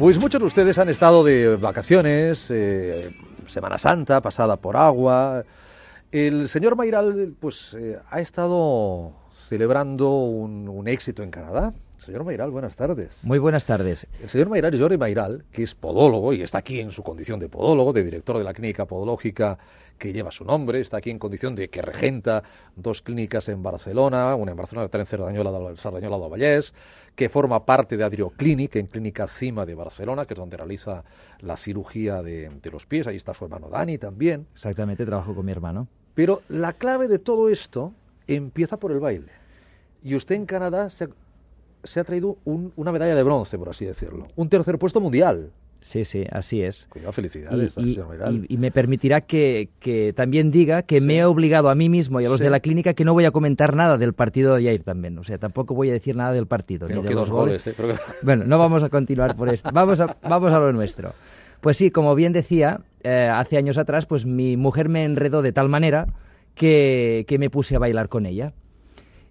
Pues muchos de ustedes han estado de vacaciones, eh, Semana Santa, pasada por agua. El señor Mairal, pues, eh, ha estado celebrando un éxito en Canadá, Señor Mayral, buenas tardes. Muy buenas tardes. El señor Mairal, Jorge Mairal, que es podólogo y está aquí en su condición de podólogo, de director de la clínica podológica que lleva su nombre, está aquí en condición de que regenta dos clínicas en Barcelona, una en Barcelona, de en Dañola, Sardañola de Vallés, que forma parte de Adrioclinic, en Clínica Cima de Barcelona, que es donde realiza la cirugía de, los pies. Ahí está su hermano Dani también. Exactamente, trabajo con mi hermano. Pero la clave de todo esto empieza por el baile. Y usted en Canadá se se ha traído una medalla de bronce, por así decirlo. Un tercer puesto mundial. Sí, sí, así es. felicidades. Y, me permitirá que, también diga que me he obligado a mí mismo y a los de la clínica que no voy a comentar nada del partido de ayer también. O sea, tampoco voy a decir nada del partido. de goles. ¿eh? Bueno, no vamos a continuar por esto. Vamos a, vamos a lo nuestro. Pues sí, como bien decía, eh, hace años atrás, pues mi mujer me enredó de tal manera que, que me puse a bailar con ella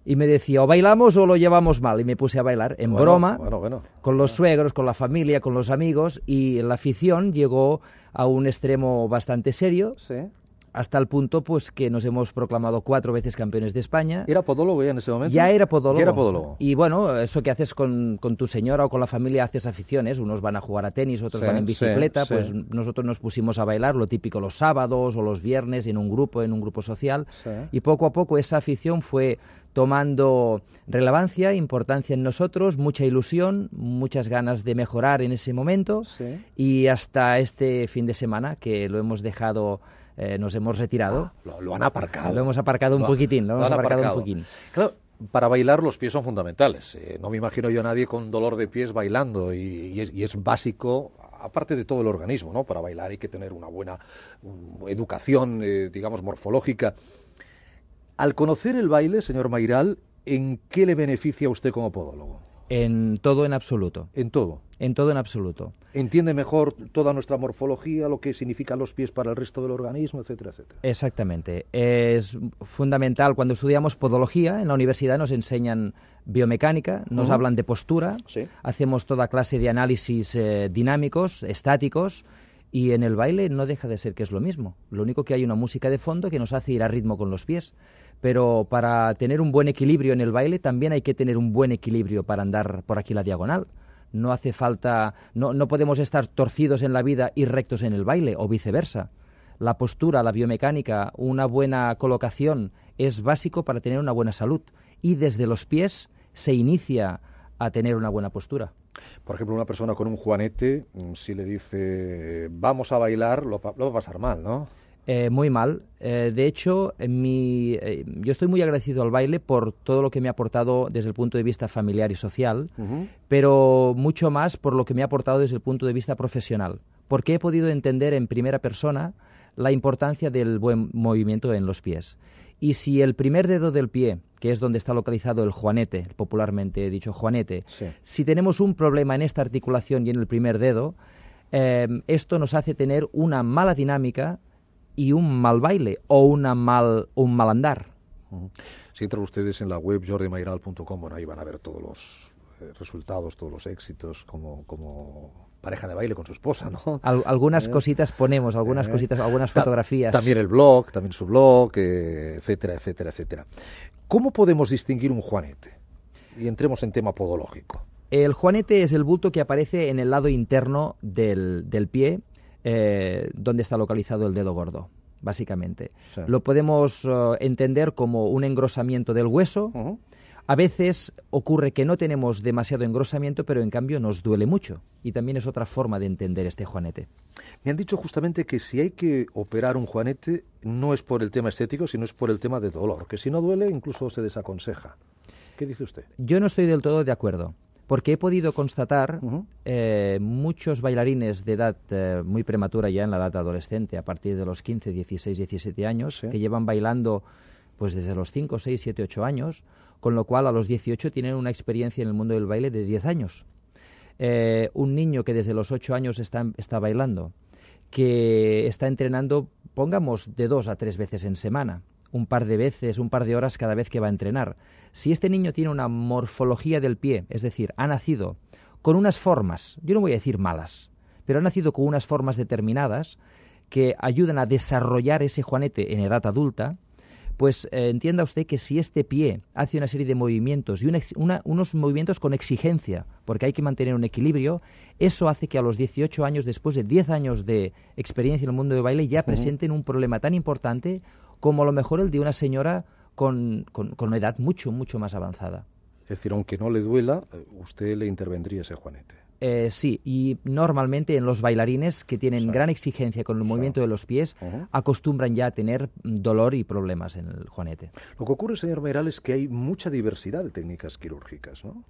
y me decía, o bailamos o lo llevamos mal. Y me puse a bailar en broma, con los ah. suegros, con la familia, con los amigos, y la afición llegó a un extremo bastante serio. Sí hasta el punto pues que nos hemos proclamado cuatro veces campeones de España. ¿Era podólogo ya en ese momento? Ya era podólogo. Y bueno, eso que haces con, tu señora o con la familia, haces aficiones. Unos van a jugar a tenis, otros van en bicicleta. pues nosotros nos pusimos a bailar, lo típico los sábados o los viernes en un grupo, en un grupo social. Y poco a poco esa afición fue tomando relevancia, importancia en nosotros, mucha ilusión, muchas ganas de mejorar en ese momento y hasta este fin de semana que lo hemos dejado eh, nos hemos retirado. Ah, lo, han aparcado. Lo hemos aparcado un poquitín, hemos aparcado, un Claro, para bailar los pies son fundamentales. Eh, no me imagino yo a nadie con dolor de pies bailando y, es, básico aparte de todo el organismo, ¿no? Para bailar hay que tener una buena educación, eh, digamos, morfológica. Al conocer el baile, señor Mairal, ¿en qué le beneficia a usted como podólogo? En todo en absoluto. En todo. En todo en absoluto entiende mejor toda nuestra morfología, lo que significan los pies para el resto del organismo, etcétera, etcétera. Exactamente. Es fundamental. Cuando estudiamos podología en la universidad nos enseñan biomecánica, nos hablan de postura, hacemos toda clase de análisis eh, dinámicos, estáticos. Y en el baile no deja de ser que es lo mismo. Lo único que hay una música de fondo que nos hace ir a ritmo con los pies. Pero para tener un buen equilibrio en el baile también hay que tener un buen equilibrio para andar por aquí la diagonal. No hace falta, no, podemos estar torcidos en la vida y rectos en el baile, o viceversa. La postura, la biomecánica, una buena colocación es básico para tener una buena salud y desde los pies se inicia a tener una buena postura. Por ejemplo, una persona con un juanete, mm, si le dice vamos a bailar, lo, lo va a pasar mal, ¿no? Eh, muy mal. Eh, de hecho, eh, yo estoy muy agradecido al baile por todo lo que me ha aportado desde el punto de vista familiar y social, pero mucho más por lo que me ha aportado desde el punto de vista profesional, porque he podido entender en primera persona la importancia del buen movimiento en los pies. Y si el primer dedo del pie, que es donde está localizado el juanete, popularmente dicho juanete, si tenemos un problema en esta articulación y en el primer dedo, esto nos hace tener una mala dinámica y un mal baile o una mal, un mal andar. Si entran ustedes en la web jordemairal.com... ahí van a ver todos los eh, resultados, todos los éxitos, como, pareja de baile con su esposa, ¿no? algunas eh. cositas ponemos, algunas eh. cositas, algunas fotografías. también el blog, también su blog, etcétera, etcétera, etcétera. ¿Cómo podemos distinguir un juanete? Y entremos en tema podológico. El juanete es el bulto que aparece en el lado interno del, del pie eh, dónde está localizado el dedo gordo básicamente. Lo podemos eh, entender como un engrosamiento del hueso. A veces ocurre que no tenemos demasiado engrosamiento, pero en cambio nos duele mucho. Y también es otra forma de entender este juanete. Me han dicho justamente que si hay que operar un juanete no es por el tema estético, sino es por el tema de dolor, que si no duele incluso se desaconseja. ¿Qué dice usted? Yo no estoy del todo de acuerdo porque he podido constatar eh, muchos bailarines de edad eh, muy prematura, ya en la edad adolescente, a partir de los 15, 16, 17 años, que llevan bailando pues desde los 5, 6, 7, 8 años, con lo cual a los 18 tienen una experiencia en el mundo del baile de 10 años. Eh, un niño que desde los 8 años está, está bailando, que está entrenando, pongamos, de dos a tres veces en semana un par de veces, un par de horas cada vez que va a entrenar. Si este niño tiene una morfología del pie, es decir, ha nacido con unas formas, yo no voy a decir malas, pero ha nacido con unas formas determinadas que ayudan a desarrollar ese juanete en edad adulta, pues eh, entienda usted que si este pie hace una serie de movimientos y unos movimientos con exigencia, porque hay que mantener un equilibrio, eso hace que a los 18 años, después de 10 años de experiencia en el mundo de baile, ya presenten un problema tan importante como a lo mejor el de una señora con, con, una edad mucho, mucho más avanzada. Es decir, aunque no le duela, eh, usted le intervendría ese juanete. Eh, sí, y normalmente en los bailarines que tienen gran exigencia con el movimiento de los pies, acostumbran ya a tener dolor y problemas en el juanete. Lo que ocurre, señor Meral, es que hay mucha diversidad de técnicas quirúrgicas, ¿no?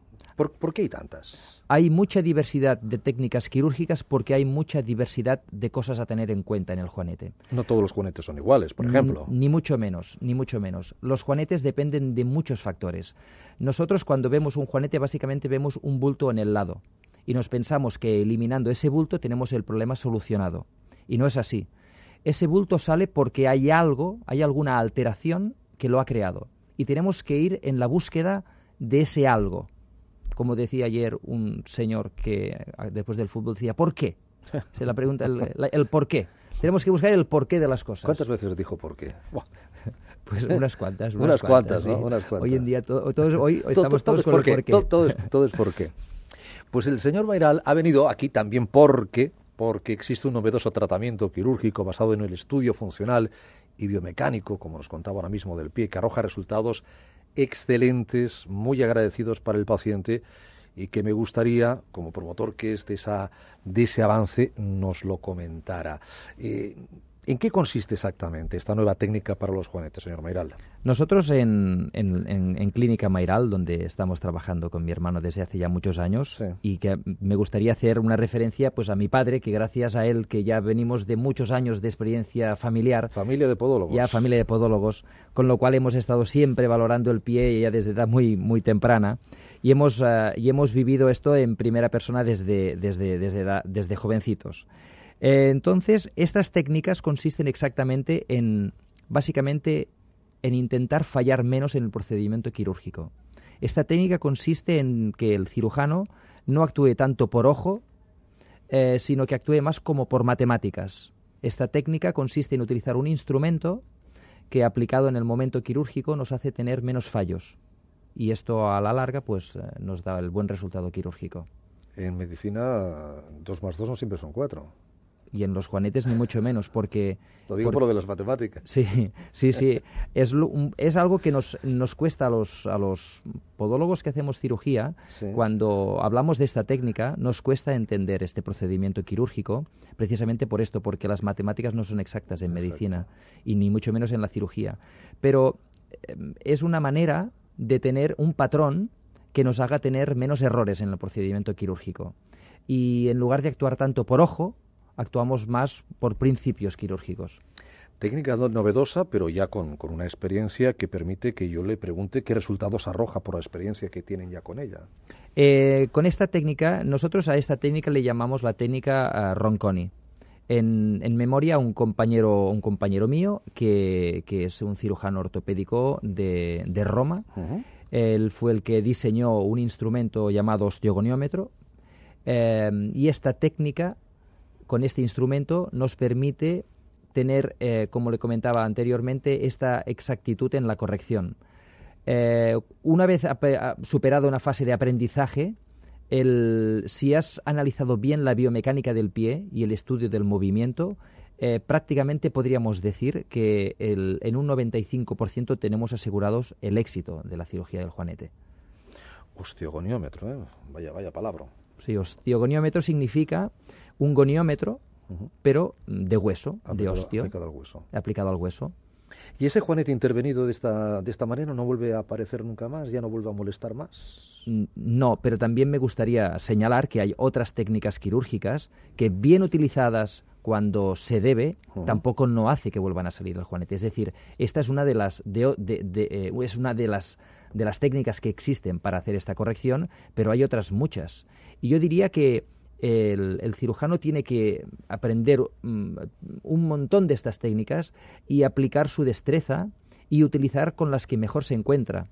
¿Por, qué hay tantas? Hay mucha diversidad de técnicas quirúrgicas porque hay mucha diversidad de cosas a tener en cuenta en el juanete. No todos los juanetes son iguales, por ejemplo. ni mucho menos, ni mucho menos. Los juanetes dependen de muchos factores. Nosotros cuando vemos un juanete básicamente vemos un bulto en el lado y nos pensamos que eliminando ese bulto tenemos el problema solucionado. Y no es así. Ese bulto sale porque hay algo, hay alguna alteración que lo ha creado. Y tenemos que ir en la búsqueda de ese algo como decía ayer un señor que ah, después del fútbol decía, ¿por qué? Se la pregunta el, por qué. Tenemos que buscar el por qué de las cosas. ¿Cuántas veces dijo por qué? Pues unas cuantas. Unas, cuantas, ¿no? Hoy en día, todos, estamos todos por qué. por qué. Pues el señor Bairal ha venido aquí también porque, porque existe un novedoso tratamiento quirúrgico basado en el estudio funcional y biomecánico, como nos contaba ahora mismo del pie, que arroja resultados excelentes, muy agradecidos para el paciente y que me gustaría, como promotor que es de, ese avance, nos lo comentara. Eh, ¿En qué consiste exactamente esta nueva técnica para los juanetes, señor Mairal? Nosotros en, Clínica Mairal, donde estamos trabajando con mi hermano desde hace ya muchos años, y que me gustaría hacer una referencia pues a mi padre, que gracias a él, que ya venimos de muchos años de experiencia familiar. Familia de podólogos. Ya familia de podólogos, con lo cual hemos estado siempre valorando el pie ya desde edad muy, muy temprana. Y hemos, ah, y hemos vivido esto en primera persona desde, desde, desde, desde jovencitos. Eh, entonces, estas técnicas consisten exactamente en, básicamente, en intentar fallar menos en el procedimiento quirúrgico. Esta técnica consiste en que el cirujano no actúe tanto por ojo, eh, sino que actúe más como por matemáticas. Esta técnica consiste en utilizar un instrumento que aplicado en el momento quirúrgico nos hace tener menos fallos. Y esto a la larga pues eh, nos da el buen resultado quirúrgico. En medicina, dos más dos no siempre son cuatro y en los juanetes ni mucho menos, porque... Lo digo por lo de las matemáticas. Sí, sí, sí. es, algo que nos, nos cuesta a los, a los podólogos que hacemos cirugía, cuando hablamos de esta técnica, nos cuesta entender este procedimiento quirúrgico, precisamente por esto, porque las matemáticas no son exactas en medicina, y ni mucho menos en la cirugía. Pero eh, es una manera de tener un patrón que nos haga tener menos errores en el procedimiento quirúrgico. Y en lugar de actuar tanto por ojo, actuamos más por principios quirúrgicos. Técnica novedosa, pero ya con, una experiencia que permite que yo le pregunte qué resultados arroja por la experiencia que tienen ya con ella. Eh, con esta técnica, nosotros a esta técnica le llamamos la técnica ah, Ronconi. En, memoria un compañero, un compañero mío que, es un cirujano ortopédico de, Roma. Él fue el que diseñó un instrumento llamado osteogoniómetro. Eh, y esta técnica con este instrumento nos permite tener, eh, como le comentaba anteriormente, esta exactitud en la corrección. Eh, una vez superado una fase de aprendizaje, si has analizado bien la biomecánica del pie y el estudio del movimiento, eh, prácticamente podríamos decir que en un 95% tenemos asegurados el éxito de la cirugía del juanete. Osteogoniómetro, ¿eh? vaya, vaya palabra. Sí, osteogoniómetro significa un goniómetro, pero de hueso, de osteo. Aplicado al hueso. ¿Y ese Juanete intervenido de esta, de esta manera no vuelve a aparecer nunca más? ¿Ya no vuelve a molestar más? Mm, no, pero también me gustaría señalar que hay otras técnicas quirúrgicas que, bien utilizadas cuando se debe, tampoco no hace que vuelvan a salir el juanete. Es decir, esta es una de las, de, eh, es una de las de las técnicas que existen para hacer esta corrección, pero hay otras muchas. Y yo diría que el, cirujano tiene que aprender mm, un montón de estas técnicas y aplicar su destreza y utilizar con las que mejor se encuentra.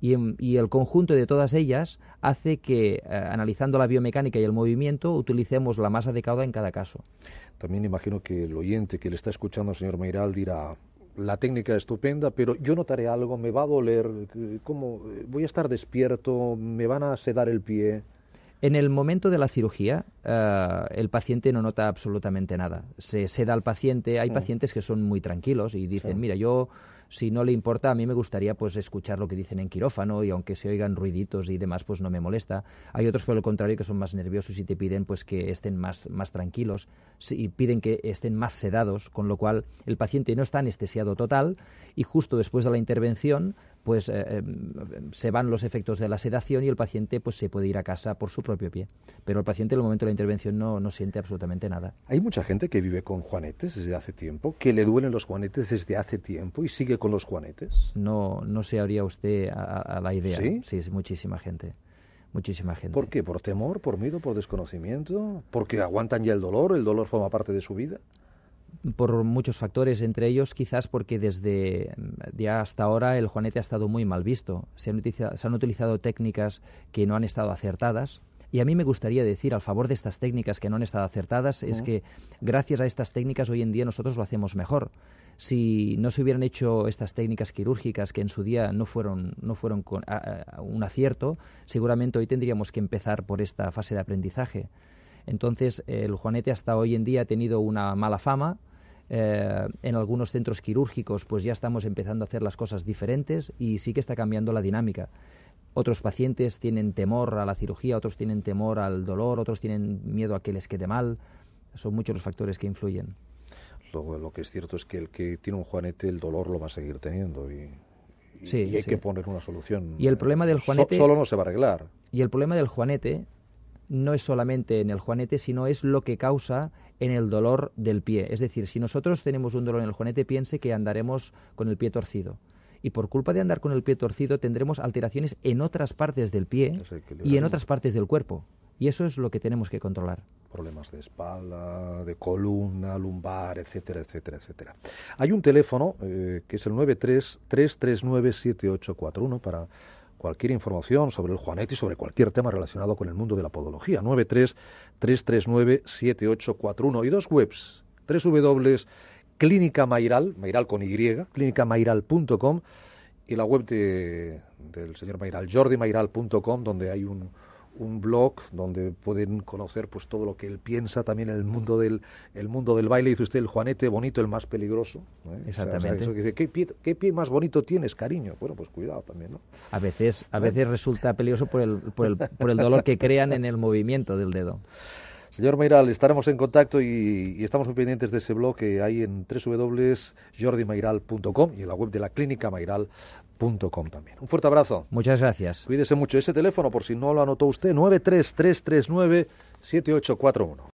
Y, mm, el conjunto de todas ellas hace que, eh, analizando la biomecánica y el movimiento, utilicemos la más adecuada en cada caso. También imagino que el oyente que le está escuchando, señor Meiral, dirá, la técnica es estupenda, pero yo notaré algo, me va a doler, eh, ¿cómo? Eh, voy a estar despierto, me van a sedar el pie. En el momento de la cirugía, eh, el paciente no nota absolutamente nada. Se seda al paciente. Hay mm. pacientes que son muy tranquilos y dicen, mira, yo si no le importa, a mí me gustaría pues escuchar lo que dicen en quirófano y aunque se oigan ruiditos y demás, pues no me molesta. Hay otros por el contrario que son más nerviosos y te piden pues que estén más, más tranquilos y piden que estén más sedados, con lo cual el paciente no está anestesiado total y justo después de la intervención pues eh, eh, se van los efectos de la sedación y el paciente pues se puede ir a casa por su propio pie. Pero el paciente en el momento de la intervención no, no siente absolutamente nada. Hay mucha gente que vive con juanetes desde hace tiempo, que le duelen los juanetes desde hace tiempo y sigue con los juanetes. No, no se haría usted a, la idea. ¿Sí? sí, es muchísima gente muchísima gente. ¿Por qué? ¿Por temor, por miedo, por desconocimiento? ¿Porque aguantan ya el dolor? ¿El dolor forma parte de su vida? por muchos factores, entre ellos quizás porque desde mm, ya hasta ahora el juanete ha estado muy mal visto. Se han, utilizado, técnicas que no han estado acertadas, y a mí me gustaría decir, al favor de estas técnicas que no han estado acertadas, es que gracias a estas técnicas hoy en día nosotros lo hacemos mejor. Si no se hubieran hecho estas técnicas quirúrgicas que en su día no fueron, no fueron con, un acierto, seguramente hoy tendríamos que empezar por esta fase de aprendizaje. Entonces, el Juanete hasta hoy en día ha tenido una mala fama. Eh, en algunos centros quirúrgicos, pues ya estamos empezando a hacer las cosas diferentes y sí que está cambiando la dinámica. Otros pacientes tienen temor a la cirugía, otros tienen temor al dolor, otros tienen miedo a que les quede mal. Son muchos los factores que influyen. Luego, lo que es cierto es que el que tiene un juanete, el dolor lo va a seguir teniendo y, sí, hay que poner una solución. Y el problema del juanete. solo no se va a arreglar. Y el problema del juanete no es solamente en el juanete, sino es lo que causa en el dolor del pie. Es decir, si nosotros tenemos un dolor en el juanete, piense que andaremos con el pie torcido. Y por culpa de andar con el pie torcido tendremos alteraciones en otras partes del pie y en otras partes del cuerpo. Y eso es lo que tenemos que controlar. Problemas de espalda, de columna, lumbar, etcétera, etcétera, etcétera. Hay un teléfono eh, que es el 933397841 para cualquier información sobre el Juanetti, sobre cualquier tema relacionado con el mundo de la podología. uno y dos webs, clínica Mayral con Y, com y la web de, del señor Mayral, com donde hay un un blog donde pueden conocer pues todo lo que él piensa también el mundo del el mundo del baile dice usted el Juanete bonito el más peligroso exactamente dice, ¿qué, pie, ¿qué, pie, más bonito tienes cariño bueno pues cuidado también no a veces a veces resulta peligroso por el, por el, por el dolor que crean en el movimiento del dedo Señor Mayral, estaremos en contacto y, estamos muy pendientes de ese blog que hay en www.jordymayral.com y en la web de la clínica también. Un fuerte abrazo. Muchas gracias. Cuídese mucho. Ese teléfono, por si no lo anotó usted, 933397841.